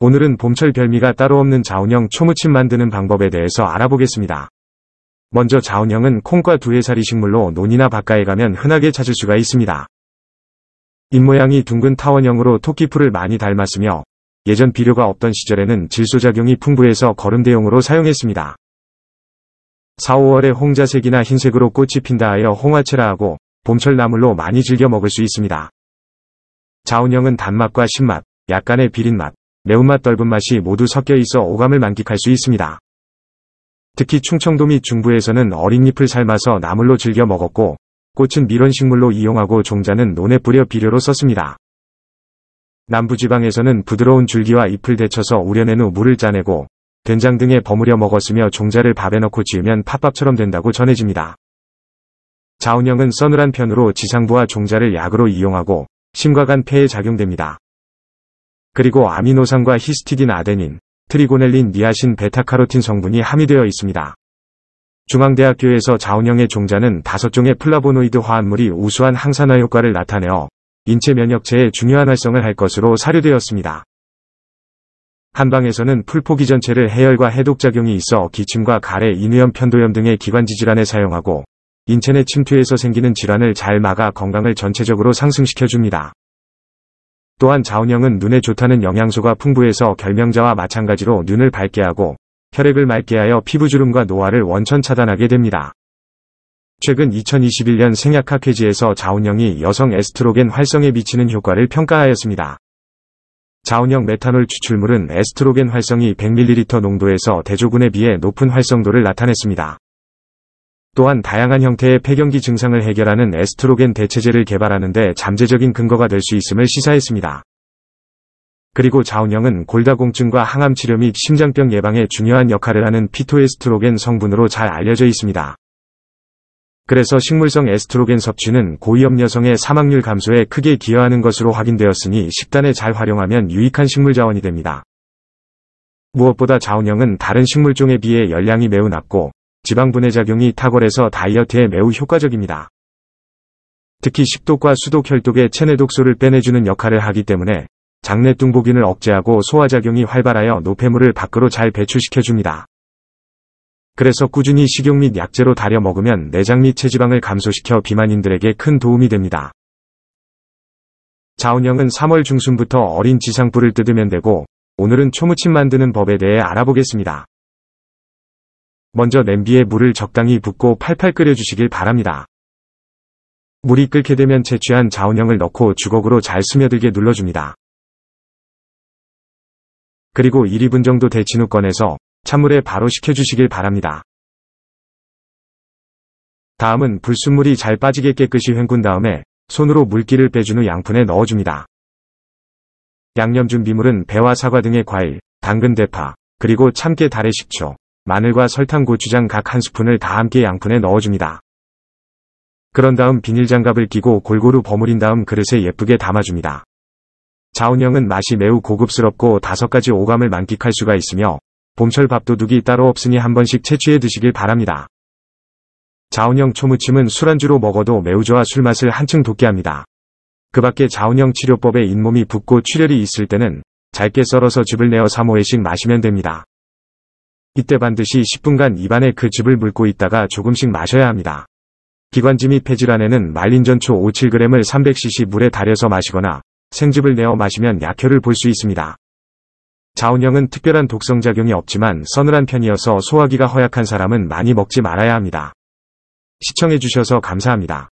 오늘은 봄철 별미가 따로 없는 자운형 초무침 만드는 방법에 대해서 알아보겠습니다. 먼저 자운형은 콩과 두해살이 식물로 논이나 바깥에 가면 흔하게 찾을 수가 있습니다. 입모양이 둥근 타원형으로 토끼풀을 많이 닮았으며 예전 비료가 없던 시절에는 질소작용이 풍부해서 거름대용으로 사용했습니다. 4, 5월에 홍자색이나 흰색으로 꽃이 핀다 하여 홍화채라 하고 봄철 나물로 많이 즐겨 먹을 수 있습니다. 자운형은 단맛과 신맛, 약간의 비린맛, 매운맛 떫은 맛이 모두 섞여 있어 오감을 만끽할 수 있습니다. 특히 충청도 및 중부에서는 어린잎을 삶아서 나물로 즐겨 먹었고 꽃은 밀원식물로 이용하고 종자는 논에 뿌려 비료로 썼습니다. 남부지방에서는 부드러운 줄기와 잎을 데쳐서 우려낸 후 물을 짜내고 된장 등에 버무려 먹었으며 종자를 밥에 넣고 지으면 팥밥처럼 된다고 전해집니다. 자운형은 서늘한 편으로 지상부와 종자를 약으로 이용하고 심과 간 폐에 작용됩니다. 그리고 아미노산과 히스티딘 아데닌, 트리고넬린 니아신 베타카로틴 성분이 함유되어 있습니다. 중앙대학교에서 자운형의 종자는 다섯 종의 플라보노이드 화합물이 우수한 항산화 효과를 나타내어 인체 면역체에 중요한 활성을 할 것으로 사료되었습니다. 한방에서는 풀포기 전체를 해열과 해독작용이 있어 기침과 가래, 인후염, 편도염 등의 기관지 질환에 사용하고 인체 내 침투에서 생기는 질환을 잘 막아 건강을 전체적으로 상승시켜줍니다. 또한 자운형은 눈에 좋다는 영양소가 풍부해서 결명자와 마찬가지로 눈을 밝게 하고 혈액을 맑게 하여 피부주름과 노화를 원천 차단하게 됩니다. 최근 2021년 생약학회지에서 자운형이 여성 에스트로겐 활성에 미치는 효과를 평가하였습니다. 자운형 메탄올 추출물은 에스트로겐 활성이 100ml 농도에서 대조군에 비해 높은 활성도를 나타냈습니다. 또한 다양한 형태의 폐경기 증상을 해결하는 에스트로겐 대체제를 개발하는데 잠재적인 근거가 될 수 있음을 시사했습니다. 그리고 자운형은 골다공증과 항암 치료 및 심장병 예방에 중요한 역할을 하는 피토에스트로겐 성분으로 잘 알려져 있습니다. 그래서 식물성 에스트로겐 섭취는 고위험 여성의 사망률 감소에 크게 기여하는 것으로 확인되었으니 식단에 잘 활용하면 유익한 식물 자원이 됩니다. 무엇보다 자운형은 다른 식물종에 비해 열량이 매우 낮고 지방분해 작용이 탁월해서 다이어트에 매우 효과적입니다. 특히 식독과 수독 혈독의 체내 독소를 빼내주는 역할을 하기 때문에 장내 뚱보균을 억제하고 소화작용이 활발하여 노폐물을 밖으로 잘 배출시켜줍니다. 그래서 꾸준히 식용 및 약재로 달여 먹으면 내장 및 체지방을 감소시켜 비만인들에게 큰 도움이 됩니다. 자운형은 3월 중순부터 어린 지상부를 뜯으면 되고 오늘은 초무침 만드는 법에 대해 알아보겠습니다. 먼저 냄비에 물을 적당히 붓고 팔팔 끓여주시길 바랍니다. 물이 끓게 되면 채취한 자원형을 넣고 주걱으로 잘 스며들게 눌러줍니다. 그리고 1, 2분 정도 데친 후 꺼내서 찬물에 바로 식혀주시길 바랍니다. 다음은 불순물이 잘 빠지게 깨끗이 헹군 다음에 손으로 물기를 빼준 후 양푼에 넣어줍니다. 양념 준비물은 배와 사과 등의 과일, 당근 대파, 그리고 참깨 달의 식초, 마늘과 설탕, 고추장 각 한 스푼을 다 함께 양푼에 넣어줍니다. 그런 다음 비닐장갑을 끼고 골고루 버무린 다음 그릇에 예쁘게 담아줍니다. 자운형은 맛이 매우 고급스럽고 다섯 가지 오감을 만끽할 수가 있으며 봄철 밥도둑이 따로 없으니 한 번씩 채취해 드시길 바랍니다. 자운형 초무침은 술안주로 먹어도 매우 좋아 술맛을 한층 돋게 합니다. 그 밖에 자운형 치료법에 잇몸이 붓고 출혈이 있을 때는 짧게 썰어서 즙을 내어 3호회씩 마시면 됩니다. 이때 반드시 10분간 입안에 그 즙을 물고 있다가 조금씩 마셔야 합니다. 기관지 및 폐질환에는 말린 전초 5-7g을 300cc 물에 달여서 마시거나 생즙을 내어 마시면 약효를 볼 수 있습니다. 자운형은 특별한 독성작용이 없지만 서늘한 편이어서 소화기가 허약한 사람은 많이 먹지 말아야 합니다. 시청해주셔서 감사합니다.